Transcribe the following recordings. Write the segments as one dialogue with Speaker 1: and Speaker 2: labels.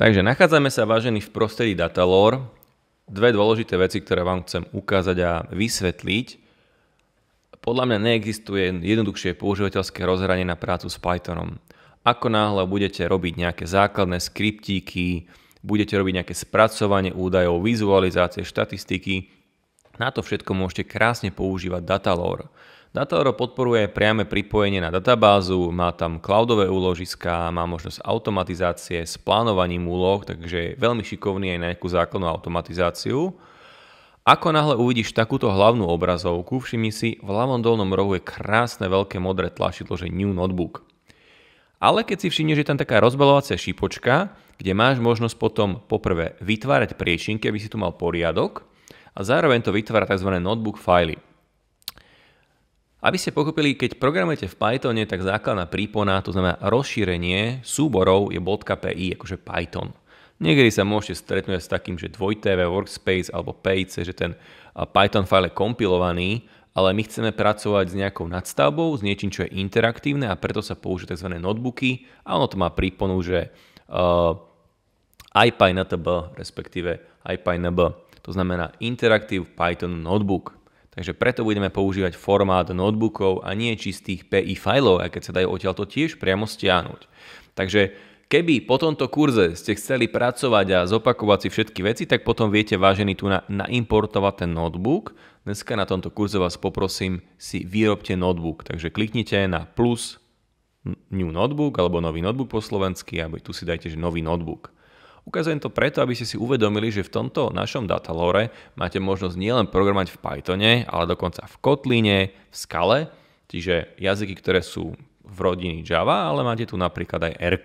Speaker 1: Takže nachádzame sa vážení v prostredí Datalore. Dve dôležité veci, ktoré vám chcem ukázať a vysvetliť. Podľa mňa neexistuje jednoduchšie používateľské rozhranie na prácu s Pythonom. Ako náhle budete robiť nejaké základné skriptíky, budete robiť nejaké spracovanie údajov, vizualizácie, štatistiky, na to všetko môžete krásne používať Datalore. Dataoro podporuje priame pripojenie na databázu, má tam cloudové úložiska, má možnosť automatizácie s plánovaním úloh, takže je veľmi šikovný aj na nejakú základnú automatizáciu. Ako náhle uvidíš takúto hlavnú obrazovku, všimni si, v ľavom dolnom rohu je krásne veľké modré tlačidlo, že New Notebook. Ale keď si všimneš, že je tam taká rozbalovacia šipočka, kde máš možnosť potom poprvé vytvárať priečinky, aby si tu mal poriadok a zároveň to vytvára tzv. notebook fily. Aby ste pochopili, keď programujete v Pythone, tak základná prípona, to znamená rozšírenie súborov je PI, akože Python. Niekedy sa môžete stretnúť s takým, že 2TV, Workspace alebo pc, že ten Python file je kompilovaný, ale my chceme pracovať s nejakou nadstavbou, s niečím, čo je interaktívne a preto sa použijú tzv. notebooky a ono to má príponu, že uh, IPyNTB, respektíve IPyNB, to znamená Interactive Python Notebook. Takže preto budeme používať formát notebookov a nie čistých PI fajlov, aj keď sa dajú odtiaľto tiež priamo stiahnuť. Takže keby po tomto kurze ste chceli pracovať a zopakovať si všetky veci, tak potom viete vážený tu na, naimportovať ten notebook. Dneska na tomto kurze vás poprosím si vyrobte notebook. Takže kliknite na plus new notebook alebo nový notebook po slovensky a tu si dajte, že nový notebook. Ukazujem to preto, aby ste si uvedomili, že v tomto našom datalore máte možnosť nielen programovať v Pythone, ale dokonca v Kotline, v Scale, čiže jazyky, ktoré sú v rodiny Java, ale máte tu napríklad aj r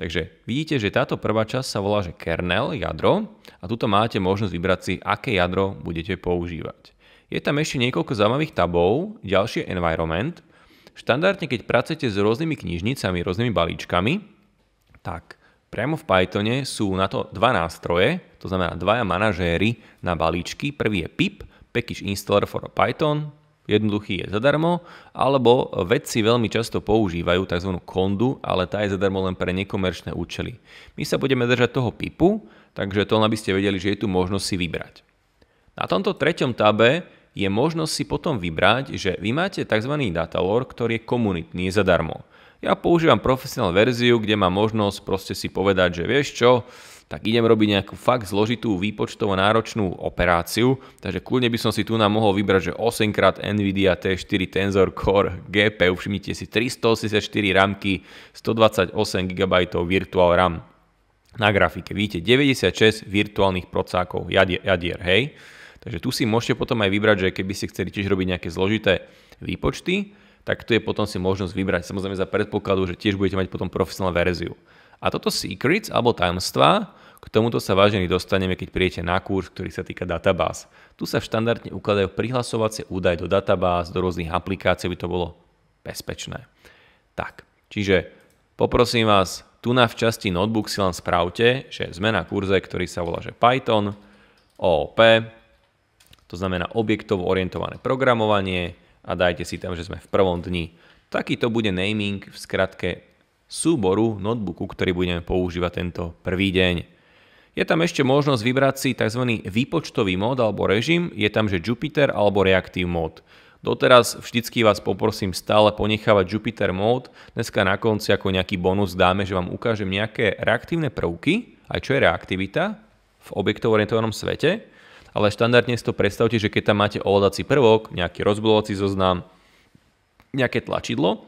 Speaker 1: Takže vidíte, že táto prvá časť sa volá že kernel, jadro a tuto máte možnosť vybrať si, aké jadro budete používať. Je tam ešte niekoľko zaujímavých tabov, ďalšie environment. Štandardne, keď pracujete s rôznymi knižnicami, rôznymi balíčkami, tak Priamo v Pythone sú na to dva nástroje, to znamená dvaja manažéry na balíčky. Prvý je pip, package installer for Python, jednoduchý je zadarmo, alebo vedci veľmi často používajú tzv. kondu, ale tá je zadarmo len pre nekomerčné účely. My sa budeme držať toho pipu, takže to aby ste vedeli, že je tu možnosť si vybrať. Na tomto treťom tabe je možnosť si potom vybrať, že vy máte tzv. datalor, ktorý je komunitný, je zadarmo. Ja používam profesionálnu verziu, kde mám možnosť proste si povedať, že vieš čo, tak idem robiť nejakú fakt zložitú výpočtovo náročnú operáciu, takže kľudne by som si tu nám mohol vybrať, že 8x NVIDIA T4 Tensor Core GPU, všimnite si 384 ramky, 128 GB virtual RAM na grafike. Vidíte, 96 virtuálnych procákov jadier, jadier, hej? Takže tu si môžete potom aj vybrať, že keby ste chceli tiež robiť nejaké zložité výpočty, tak tu je potom si možnosť vybrať, samozrejme za predpokladu, že tiež budete mať potom profesionálnu verziu. A toto secrets alebo tajomstva, k tomuto sa vážení dostaneme, keď príjete na kurz, ktorý sa týka databáz. Tu sa štandardne ukladajú prihlasovacie údaje do databáz, do rôznych aplikácií, aby to bolo bezpečné. Tak, čiže poprosím vás, tu na v časti notebook si len spravte, že sme na kurze, ktorý sa volá že Python, OOP, to znamená objektovo orientované programovanie, a dajte si tam, že sme v prvom dni. Takýto bude naming v skratke súboru notebooku, ktorý budeme používať tento prvý deň. Je tam ešte možnosť vybrať si tzv. výpočtový mód alebo režim, je tam že Jupiter alebo Reactive mód. Doteraz vždycky vás poprosím stále ponechávať Jupiter mód. Dneska na konci ako nejaký bonus dáme, že vám ukážem nejaké reaktívne prvky, aj čo je reaktivita v objektovo orientovanom svete ale štandardne si to predstavte, že keď tam máte ovládací prvok, nejaký rozbudovací zoznam, nejaké tlačidlo,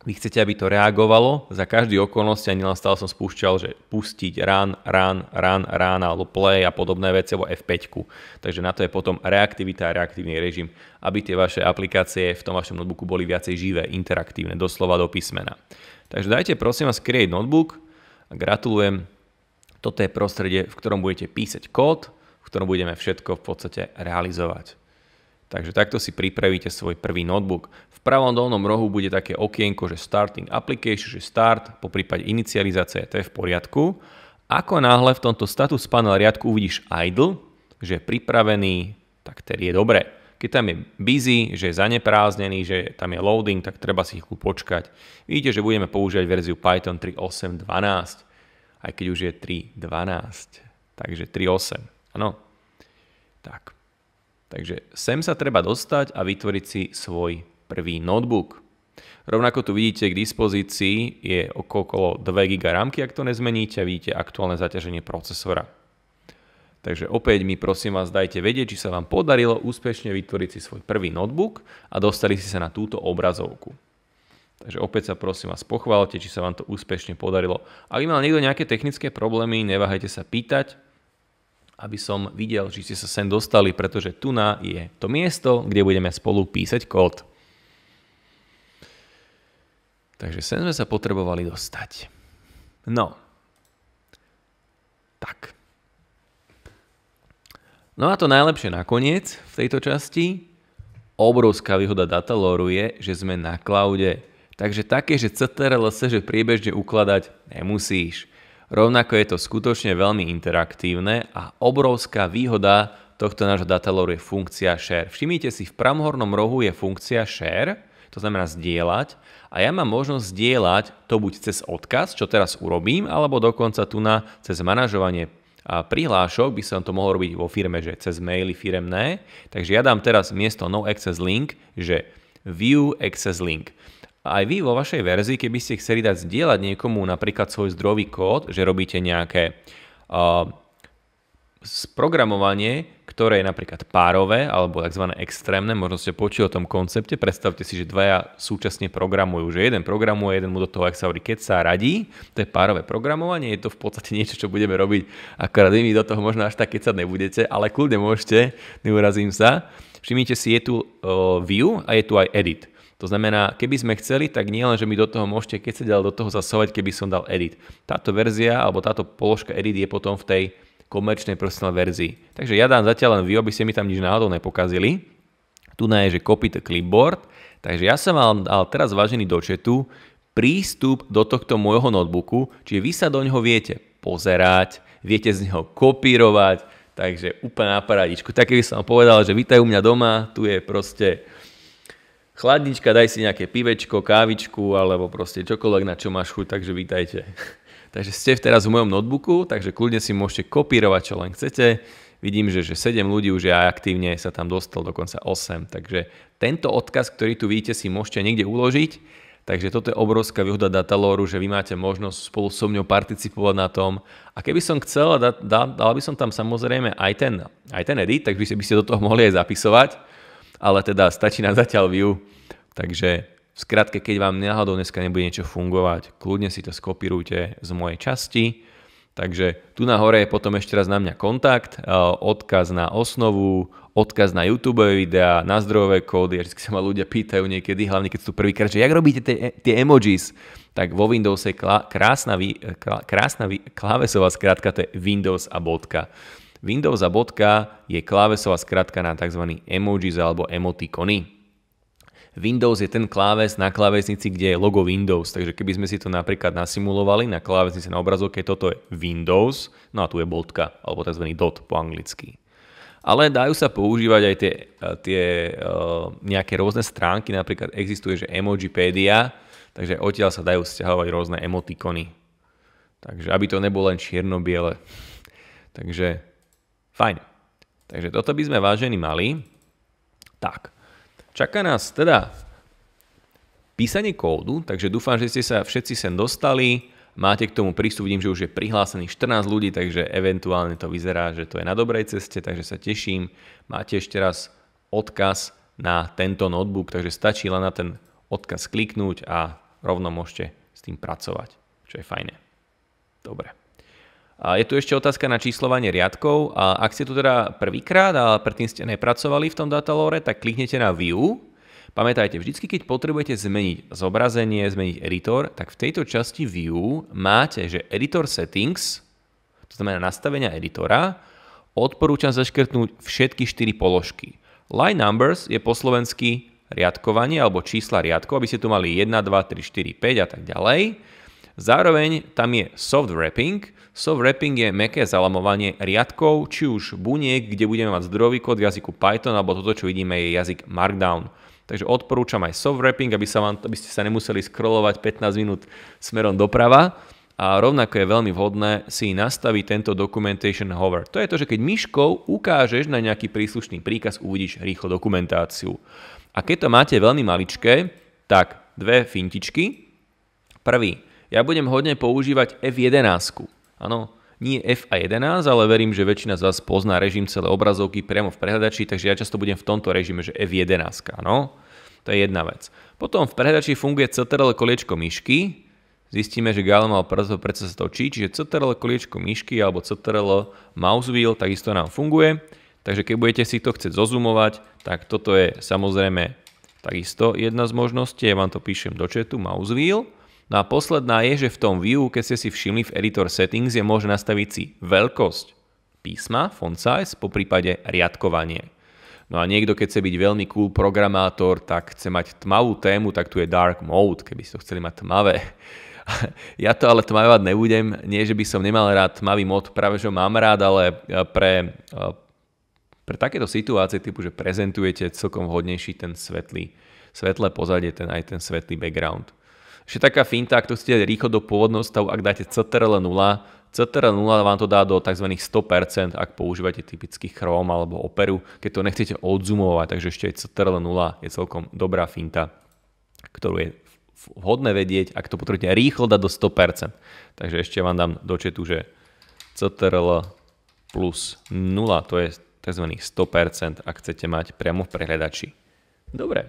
Speaker 1: vy chcete, aby to reagovalo za každý okolnosť a nielen stále som spúšťal, že pustiť run, run, run, run alebo play a podobné veci, alebo F5. Takže na to je potom reaktivita a reaktívny režim, aby tie vaše aplikácie v tom vašom notebooku boli viacej živé, interaktívne, doslova do písmena. Takže dajte prosím vás Create Notebook a gratulujem. Toto je prostredie, v ktorom budete písať kód, v ktorom budeme všetko v podstate realizovať. Takže takto si pripravíte svoj prvý notebook. V pravom dolnom rohu bude také okienko, že Starting Application, že Start, po prípade inicializácia, to je v poriadku. Ako náhle v tomto status panel riadku uvidíš idle, že je pripravený, tak ktorý je dobré. Keď tam je busy, že je zanepráznený, že tam je loading, tak treba si ich počkať. Vidíte, že budeme používať verziu Python 3.8.12, aj keď už je 3.12, takže 3.8. Áno. Tak. Takže sem sa treba dostať a vytvoriť si svoj prvý notebook. Rovnako tu vidíte k dispozícii je okolo 2 GB rámky, ak to nezmeníte a vidíte aktuálne zaťaženie procesora. Takže opäť mi prosím vás dajte vedieť, či sa vám podarilo úspešne vytvoriť si svoj prvý notebook a dostali ste sa na túto obrazovku. Takže opäť sa prosím vás pochváľte, či sa vám to úspešne podarilo. Ak mal niekto nejaké technické problémy, neváhajte sa pýtať, aby som videl, že ste sa sem dostali, pretože tu na je to miesto, kde budeme spolu písať kód. Takže sem sme sa potrebovali dostať. No. Tak. No a to najlepšie nakoniec v tejto časti. Obrovská výhoda Dataloru je, že sme na cloude. Takže také, že CTRLS, že priebežne ukladať nemusíš. Rovnako je to skutočne veľmi interaktívne a obrovská výhoda tohto nášho datalóru je funkcia share. Všimnite si, v pramhornom rohu je funkcia share, to znamená zdieľať a ja mám možnosť zdieľať to buď cez odkaz, čo teraz urobím, alebo dokonca tu na cez manažovanie a prihlášok by som to mohol robiť vo firme, že cez maily firemné. Takže ja dám teraz miesto no access link, že view access link. Aj vy vo vašej verzii, keby ste chceli dať zdieľať niekomu napríklad svoj zdrový kód, že robíte nejaké uh, programovanie, ktoré je napríklad párové alebo tzv. extrémne, možno ste počuli o tom koncepte, predstavte si, že dvaja súčasne programujú, že jeden programuje, jeden mu do toho, ak sa hovorí, keď sa radí, to je párové programovanie, je to v podstate niečo, čo budeme robiť, akorát vy do toho možno až tak keď sa nebudete, ale kľudne môžete, neurazím sa. Všimnite si, je tu uh, view a je tu aj edit. To znamená, keby sme chceli, tak nie len, že mi do toho môžete keď sa ďal do toho zasovať, keby som dal edit. Táto verzia alebo táto položka edit je potom v tej komerčnej personal verzii. Takže ja dám zatiaľ len vy, aby ste mi tam nič náhodou nepokazili. Tu na je, že copy the clipboard. Takže ja som vám dal teraz vážený do chatu prístup do tohto môjho notebooku, čiže vy sa do ňoho viete pozerať, viete z neho kopírovať, takže úplne na paradičku. Tak keby som povedal, že vítaj u mňa doma, tu je proste chladnička, daj si nejaké pivečko, kávičku alebo proste čokoľvek, na čo máš chuť, takže vítajte. takže ste teraz v mojom notebooku, takže kľudne si môžete kopírovať, čo len chcete. Vidím, že, že 7 ľudí už je aktívne, sa tam dostal dokonca 8. Takže tento odkaz, ktorý tu vidíte, si môžete niekde uložiť. Takže toto je obrovská výhoda Dataloru, že vy máte možnosť spolu so mňou participovať na tom. A keby som chcel, dal, dal by som tam samozrejme aj ten, aj ten edit, takže by ste do toho mohli aj zapisovať ale teda stačí na zatiaľ view. Takže v skratke, keď vám náhodou dneska nebude niečo fungovať, kľudne si to skopírujte z mojej časti. Takže tu na hore je potom ešte raz na mňa kontakt, e, odkaz na osnovu, odkaz na YouTube videá, na zdrojové kódy. Ja vždy sa ma ľudia pýtajú niekedy, hlavne keď sú prvýkrát, že jak robíte tie, tie emojis, tak vo Windows je krásna, krásna klávesová skratka, to je Windows a bodka. Windows a bodka je klávesová skratka na tzv. emojis alebo emotikony. Windows je ten kláves na klávesnici, kde je logo Windows. Takže keby sme si to napríklad nasimulovali na klávesnici na obrazovke, toto je Windows, no a tu je bodka, alebo tzv. dot po anglicky. Ale dajú sa používať aj tie, e, tie e, nejaké rôzne stránky, napríklad existuje, že Emojipedia, takže odtiaľ sa dajú stiahovať rôzne emotikony. Takže aby to nebolo len čierno-biele. Takže Fajn. Takže toto by sme vážení mali. Tak. Čaká nás teda písanie kódu, takže dúfam, že ste sa všetci sem dostali. Máte k tomu prístup, vidím, že už je prihlásených 14 ľudí, takže eventuálne to vyzerá, že to je na dobrej ceste, takže sa teším. Máte ešte raz odkaz na tento notebook, takže stačí len na ten odkaz kliknúť a rovno môžete s tým pracovať, čo je fajne. Dobre. Je tu ešte otázka na číslovanie riadkov. A ak ste tu teda prvýkrát a predtým ste nepracovali v tom datalore, tak kliknete na View. Pamätajte, vždy, keď potrebujete zmeniť zobrazenie, zmeniť editor, tak v tejto časti View máte, že Editor Settings, to znamená nastavenia editora, odporúčam zaškrtnúť všetky 4 položky. Line Numbers je po slovensky riadkovanie alebo čísla riadkov, aby ste tu mali 1, 2, 3, 4, 5 a tak ďalej. Zároveň tam je soft wrapping. Soft wrapping je meké zalamovanie riadkov, či už buniek, kde budeme mať zdrojový kód v jazyku Python, alebo toto, čo vidíme, je jazyk Markdown. Takže odporúčam aj soft wrapping, aby, sa vám, aby ste sa nemuseli scrollovať 15 minút smerom doprava. A rovnako je veľmi vhodné si nastaviť tento documentation hover. To je to, že keď myškou ukážeš na nejaký príslušný príkaz, uvidíš rýchlo dokumentáciu. A keď to máte veľmi maličké, tak dve fintičky. Prvý, ja budem hodne používať F11. Áno, nie F 11, ale verím, že väčšina z vás pozná režim celé obrazovky priamo v prehľadači, takže ja často budem v tomto režime, že F11, áno. To je jedna vec. Potom v prehľadači funguje CTRL koliečko myšky. Zistíme, že Gale mal preto predsa sa to čiže CTRL koliečko myšky alebo CTRL mouse wheel takisto nám funguje. Takže keď budete si to chcieť zozumovať, tak toto je samozrejme takisto jedna z možností. Ja vám to píšem do chatu mouse wheel. No a posledná je, že v tom view, keď ste si všimli v Editor Settings, je možné nastaviť si veľkosť písma, font size, po prípade riadkovanie. No a niekto, keď chce byť veľmi cool programátor, tak chce mať tmavú tému, tak tu je dark mode, keby ste to chceli mať tmavé. ja to ale tmavovať nebudem, nie že by som nemal rád tmavý mod, práve že ho mám rád, ale e, pre, e, pre takéto situácie typu, že prezentujete celkom hodnejší ten svetlý, svetlé pozadie, ten aj ten svetlý background. Ešte taká finta, ak to chcete rýchlo do pôvodného stavu, ak dáte CTRL 0, CTRL 0 vám to dá do tzv. 100%, ak používate typický Chrome alebo Operu, keď to nechcete odzumovať, takže ešte aj CTRL 0 je celkom dobrá finta, ktorú je vhodné vedieť, ak to potrebujete rýchlo dať do 100%. Takže ešte vám dám do četu, že CTRL plus 0, to je tzv. 100%, ak chcete mať priamo v prehľadači. Dobre,